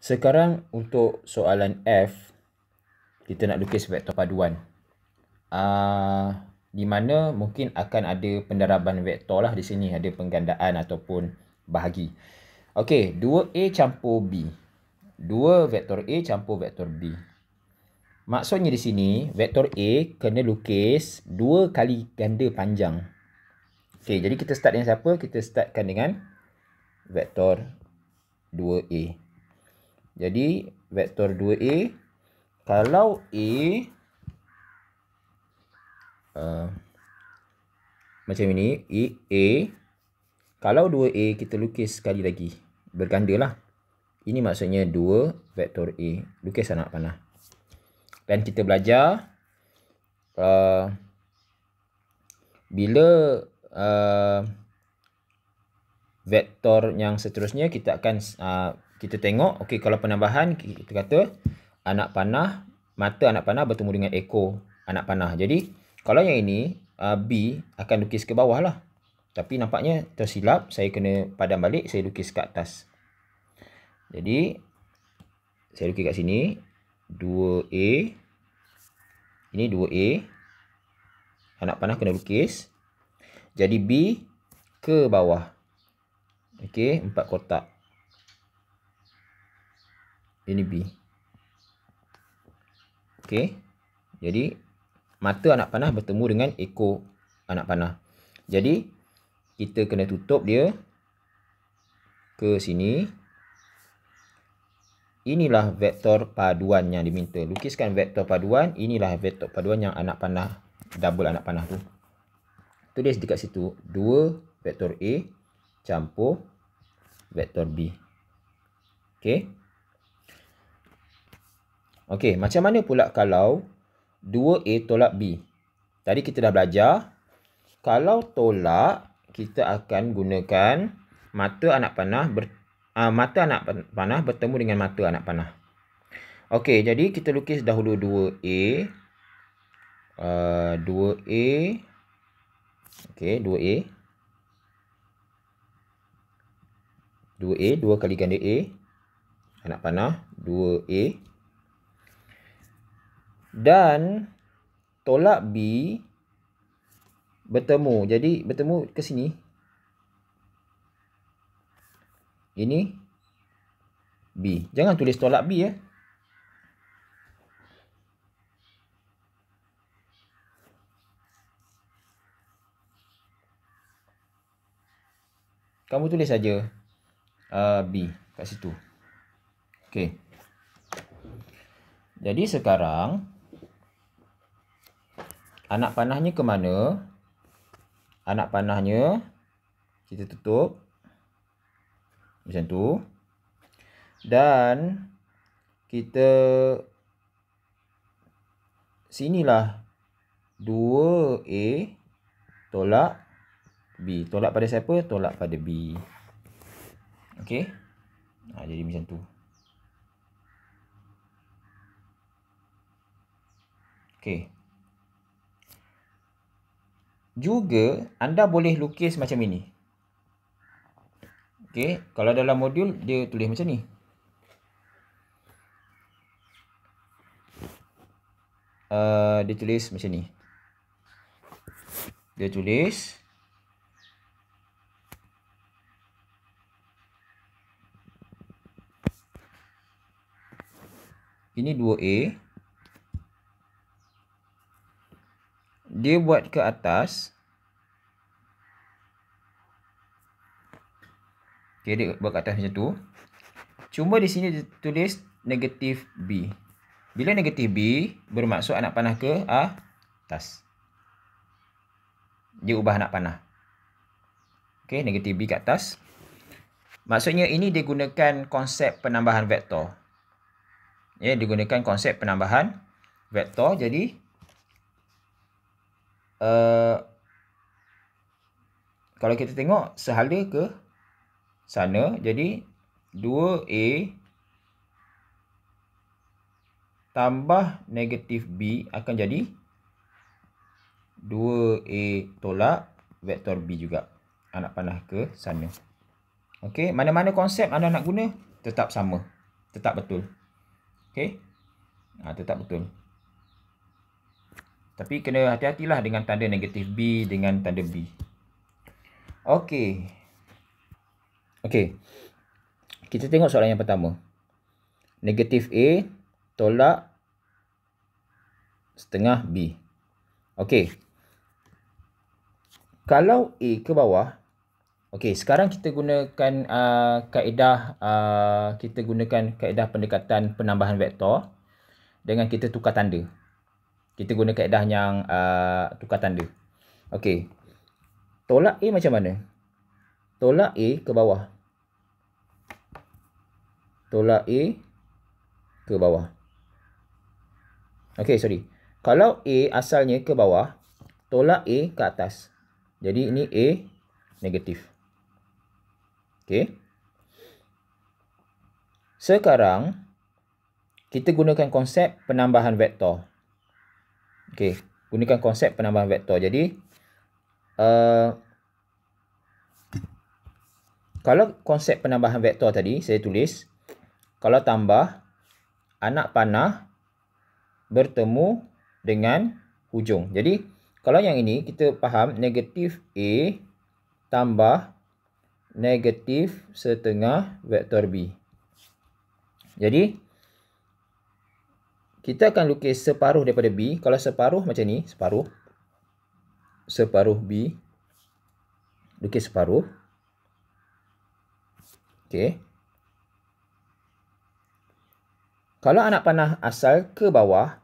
Sekarang untuk soalan F kita nak lukis vektor paduan. Uh, di mana mungkin akan ada pendaraban vektor lah di sini ada penggandaan ataupun bahagi. Okey, 2a campur b. 2 vektor a campur vektor b. Maksudnya di sini vektor a kena lukis 2 kali ganda panjang. Okey, jadi kita start dengan siapa? Kita startkan dengan vektor 2a. Jadi vektor 2A kalau A uh, macam ini A, A kalau 2A kita lukis sekali lagi bergandalah. Ini maksudnya 2 vektor A. Lukis anak panah. Dan kita belajar uh, bila uh, vektor yang seterusnya kita akan uh, kita tengok okey kalau penambahan kita kata anak panah mata anak panah bertemu dengan ekor anak panah jadi kalau yang ini uh, B akan lukis ke bawah lah tapi nampaknya tersilap saya kena padam balik saya lukis ke atas jadi saya lukis kat sini 2A ini 2A anak panah kena lukis jadi B ke bawah okey empat kotak ini B. Okey. Jadi mata anak panah bertemu dengan ekor anak panah. Jadi kita kena tutup dia ke sini. Inilah vektor paduan yang diminta. Lukiskan vektor paduan. Inilah vektor paduan yang anak panah. Double anak panah tu. Tulis dekat situ. Dua vektor A campur vektor B. Okey. Okey, macam mana pula kalau 2A tolak B? Tadi kita dah belajar. Kalau tolak, kita akan gunakan mata anak panah ber, uh, mata anak panah bertemu dengan mata anak panah. Okey, jadi kita lukis dahulu 2A. Uh, 2A. Okey, 2A. 2A, 2 kali ganda A. Anak panah, 2A dan tolak B bertemu. Jadi bertemu ke sini. Ini B. Jangan tulis tolak B ya. Kamu tulis saja uh, B kat situ. Okey. Jadi sekarang Anak panahnya ke mana? Anak panahnya kita tutup macam tu. Dan kita sinilah 2A tolak B. Tolak pada siapa? Tolak pada B. Okey. Nah, ha, jadi macam tu. Okey. Juga anda boleh lukis macam ini. Okey, kalau dalam modul dia tulis macam ni. Uh, dia tulis macam ni Dia tulis Ini 2A dia buat ke atas. Okay, dia buat ke atas macam tu. Cuma di sini dia tulis negatif B. Bila negatif B, bermaksud anak panah ke atas. Dia ubah anak panah. Okay, negatif B ke atas. Maksudnya ini dia gunakan konsep penambahan vektor. Ya, yeah, digunakan konsep penambahan vektor. Jadi, Eh, kalau kita tengok sehala ke sana jadi 2A tambah negatif B akan jadi 2A tolak vektor B juga anak panah ke sana. Okey, mana-mana konsep anda nak guna tetap sama. Tetap betul. Okey. Ha, tetap betul. Tapi kena hati-hatilah dengan tanda negatif B dengan tanda B. Okey. Okey. Kita tengok soalan yang pertama. Negatif A tolak setengah B. Okey. Kalau A ke bawah. Okey, sekarang kita gunakan uh, kaedah uh, kita gunakan kaedah pendekatan penambahan vektor dengan kita tukar tanda kita guna kaedah yang uh, tukar tanda. Okey. Tolak A macam mana? Tolak A ke bawah. Tolak A ke bawah. Okey, sorry. Kalau A asalnya ke bawah, tolak A ke atas. Jadi ini A negatif. Okey. Sekarang kita gunakan konsep penambahan vektor. Okey, gunakan konsep penambahan vektor. Jadi uh, kalau konsep penambahan vektor tadi saya tulis kalau tambah anak panah bertemu dengan hujung. Jadi kalau yang ini kita faham negatif A tambah negatif setengah vektor B. Jadi, kita akan lukis separuh daripada B. Kalau separuh macam ni, separuh. Separuh B. Lukis separuh. Okey. Kalau anak panah asal ke bawah,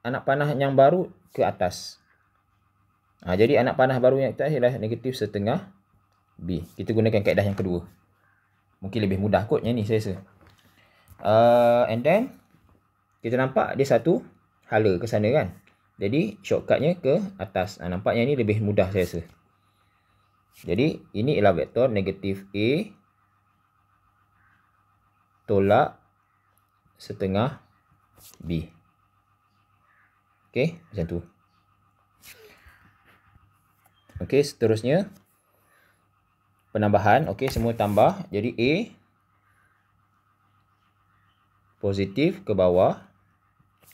anak panah yang baru ke atas. Ha, jadi anak panah baru yang atas ialah negatif setengah B. Kita gunakan kaedah yang kedua. Mungkin lebih mudah kot yang ni saya rasa. Uh, and then... Kita nampak dia satu hala ke sana kan. Jadi shortcutnya ke atas. Ha, nampaknya ini lebih mudah saya rasa. Jadi ini ialah vektor negatif A tolak setengah B. Okey macam tu. Okey seterusnya penambahan. Okey semua tambah. Jadi A positif ke bawah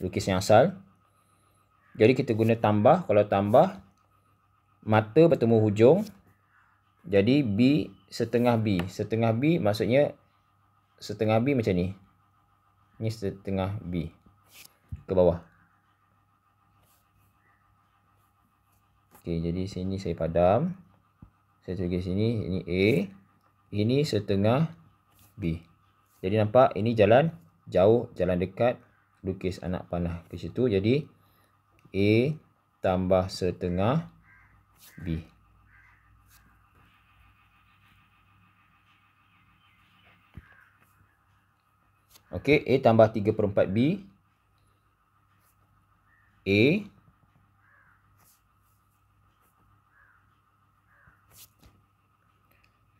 lukis yang asal. Jadi kita guna tambah. Kalau tambah, mata bertemu hujung. Jadi B setengah B. Setengah B maksudnya setengah B macam ni. Ini setengah B. Ke bawah. Okay, jadi sini saya padam. Saya tulis sini. Ini A. Ini setengah B. Jadi nampak ini jalan jauh, jalan dekat lukis anak panah ke situ. Jadi A tambah setengah B. Okey, A tambah 3 per 4 B. A.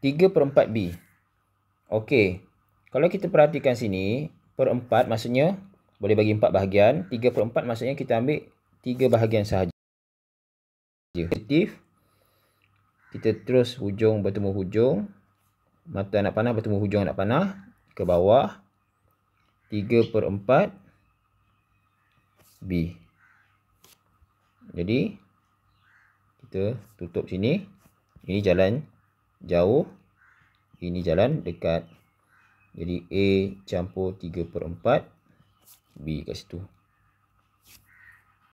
Tiga per empat B. Okey. Kalau kita perhatikan sini. Per empat maksudnya boleh bagi empat bahagian. tiga per 4 maksudnya kita ambil tiga bahagian sahaja. Positif. Kita terus hujung bertemu hujung. Mata anak panah bertemu hujung anak panah. Ke bawah. tiga per empat B. Jadi. Kita tutup sini. Ini jalan jauh. Ini jalan dekat. Jadi A campur tiga per empat B kat situ